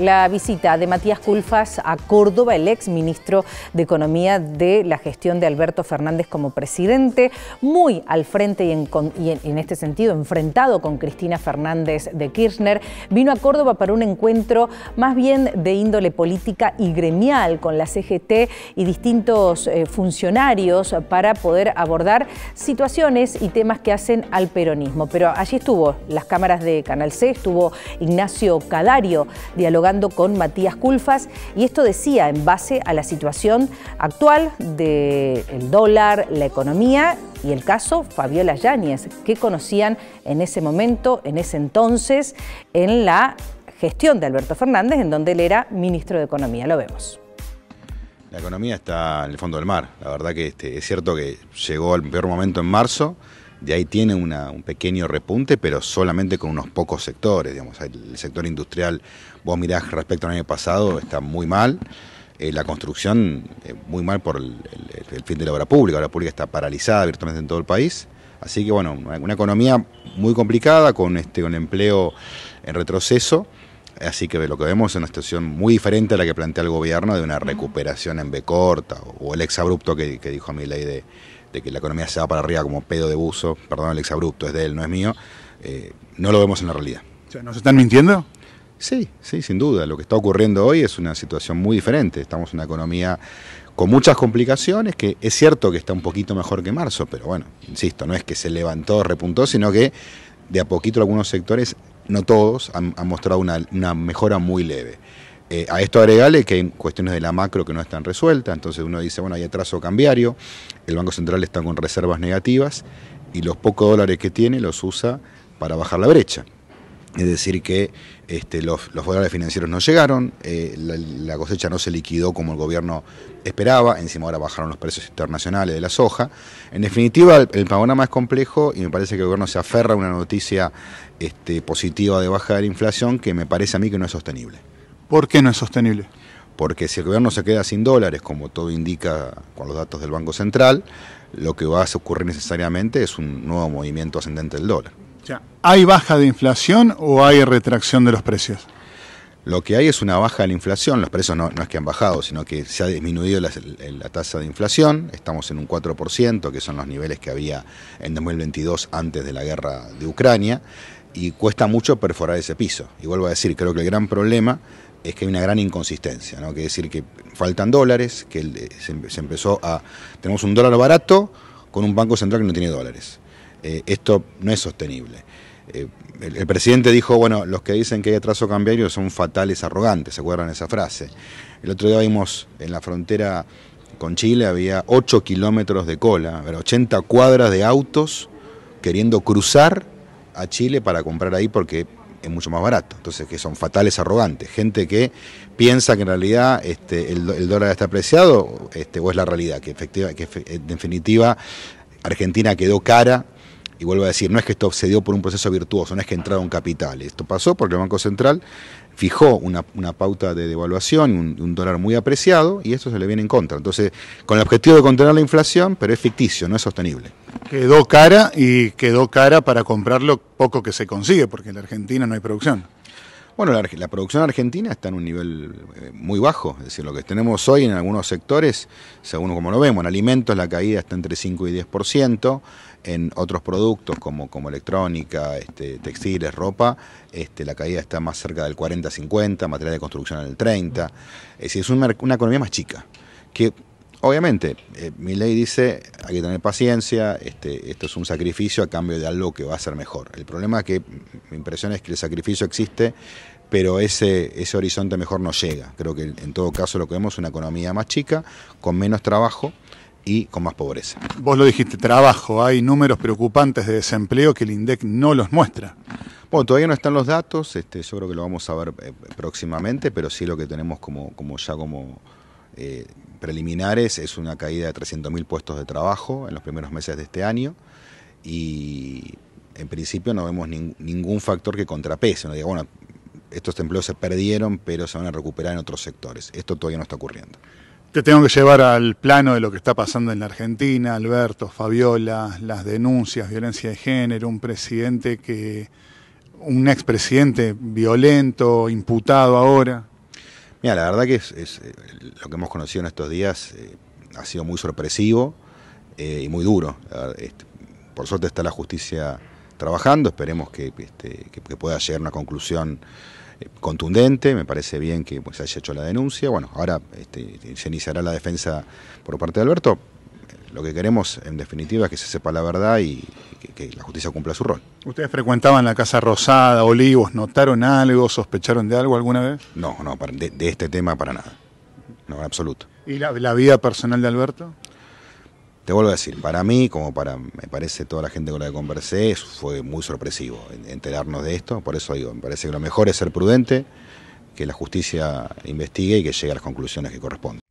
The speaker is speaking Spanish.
la visita de Matías Culfas a Córdoba, el ex ministro de Economía de la gestión de Alberto Fernández como presidente, muy al frente y en, este sentido enfrentado con Cristina Fernández de Kirchner, vino a Córdoba para un encuentro más bien de índole política y gremial con la CGT y distintos eh, funcionarios para poder abordar situaciones y temas que hacen al peronismo. Pero allí estuvo las cámaras de Canal C, estuvo Ignacio Calario dialogando con Matías Culfas y esto decía en base a la situación actual del dólar, la economía y el caso Fabiola Yáñez, que conocían en ese momento, en ese entonces, en la gestión de Alberto Fernández, en donde él era ministro de Economía. Lo vemos. La economía está en el fondo del mar. La verdad que este, es cierto que llegó al peor momento en marzo de ahí tiene un pequeño repunte, pero solamente con unos pocos sectores. Digamos. El sector industrial, vos mirás respecto al año pasado, está muy mal. Eh, la construcción, eh, muy mal por el, fin de la obra pública. La obra pública está paralizada virtualmente en todo el país. Así que, bueno, una economía muy complicada, con, este, empleo en retroceso. Así que lo que vemos es una situación muy diferente a la que plantea el gobierno de una recuperación en B corta o, el exabrupto que, que dijo mi ley de, de que la economía se va para arriba como pedo de buzo, perdón el exabrupto, es de él, no es mío, eh, no lo vemos en la realidad. ¿Nos están mintiendo? Sí, sí, sin duda. Lo que está ocurriendo hoy es una situación muy diferente. Estamos en una economía con muchas complicaciones, que es cierto que está un poquito mejor que marzo, pero bueno, insisto, no es que se levantó, repuntó, sino que de a poquito algunos sectores, no todos, han, mostrado una mejora muy leve. Eh, a esto agregale que hay cuestiones de la macro que no están resueltas, entonces uno dice, bueno, hay atraso cambiario, el Banco Central está con reservas negativas y los pocos dólares que tiene los usa para bajar la brecha. Es decir, que este, los, los, dólares financieros no llegaron, eh, la, cosecha no se liquidó como el gobierno esperaba, encima ahora bajaron los precios internacionales de la soja. En definitiva, el, panorama es complejo y me parece que el gobierno se aferra a una noticia este, positiva de baja de la inflación que me parece a mí que no es sostenible. ¿Por qué no es sostenible? Porque si el gobierno se queda sin dólares, como todo indica con los datos del Banco Central, lo que va a ocurrir necesariamente es un nuevo movimiento ascendente del dólar. ¿Ya ¿Hay baja de inflación o hay retracción de los precios? Lo que hay es una baja de la inflación, los precios no, es que han bajado, sino que se ha disminuido la, tasa de inflación, estamos en un 4%, que son los niveles que había en 2022 antes de la guerra de Ucrania, y cuesta mucho perforar ese piso. Y vuelvo a decir, creo que el gran problema es que hay una gran inconsistencia, ¿no? Que decir que faltan dólares, que eh, se, empezó a... Tenemos un dólar barato con un banco central que no tiene dólares. Eh, esto no es sostenible. Eh, el, presidente dijo, bueno, los que dicen que hay atraso cambiario son fatales, arrogantes, ¿se acuerdan esa frase? El otro día vimos en la frontera con Chile, había 8 kilómetros de cola, 80 cuadras de autos queriendo cruzar a Chile para comprar ahí porque es mucho más barato. Entonces, que son fatales arrogantes, gente que piensa que en realidad este, el, dólar está apreciado este, o es la realidad, que, efectiva, que en definitiva Argentina quedó cara y vuelvo a decir, no es que esto se dio por un proceso virtuoso, no es que entraron capital. Esto pasó porque el Banco Central fijó una, pauta de devaluación, un, un, dólar muy apreciado, y esto se le viene en contra. Entonces, con el objetivo de contener la inflación, pero es ficticio, no es sostenible. Quedó cara y quedó cara para comprar lo poco que se consigue, porque en la Argentina no hay producción. Bueno, la, producción argentina está en un nivel eh, muy bajo, es decir, lo que tenemos hoy en algunos sectores, según como lo vemos, en alimentos la caída está entre 5 y 10%, en otros productos como, como electrónica, este, textiles, ropa, este, la caída está más cerca del 40-50, material de construcción en el 30, es decir, es una, una economía más chica, que Obviamente, eh, mi ley dice, hay que tener paciencia, este, esto es un sacrificio a cambio de algo que va a ser mejor. El problema es que mi impresión es que el sacrificio existe, pero ese, ese horizonte mejor no llega. Creo que en todo caso lo que vemos es una economía más chica, con menos trabajo y con más pobreza. Vos lo dijiste, trabajo, hay números preocupantes de desempleo que el INDEC no los muestra. Bueno, todavía no están los datos, este, yo creo que lo vamos a ver eh, próximamente, pero sí lo que tenemos como, como ya como... Eh, preliminares es una caída de 300.000 puestos de trabajo en los primeros meses de este año y en principio no vemos ningún factor que contrapese. No bueno, estos empleos se perdieron, pero se van a recuperar en otros sectores. Esto todavía no está ocurriendo. Te tengo que llevar al plano de lo que está pasando en la Argentina, Alberto, Fabiola, las denuncias, violencia de género, un presidente que, un expresidente violento, imputado ahora. Mira, la verdad que es, eh, lo que hemos conocido en estos días eh, ha sido muy sorpresivo eh, y muy duro. Este, por suerte está la justicia trabajando, esperemos que, este, que, pueda llegar a una conclusión contundente, me parece bien que pues, haya hecho la denuncia. Bueno, ahora este, se iniciará la defensa por parte de Alberto. Lo que queremos, en definitiva, es que se sepa la verdad y, que, la justicia cumpla su rol. ¿Ustedes frecuentaban la Casa Rosada, Olivos? ¿Notaron algo? ¿Sospecharon de algo alguna vez? No, no, de, este tema para nada. No, en absoluto. ¿Y la, la, vida personal de Alberto? Te vuelvo a decir, para mí, como para, me parece, toda la gente con la que conversé, fue muy sorpresivo enterarnos de esto. Por eso digo, me parece que lo mejor es ser prudente, que la justicia investigue y que llegue a las conclusiones que corresponden.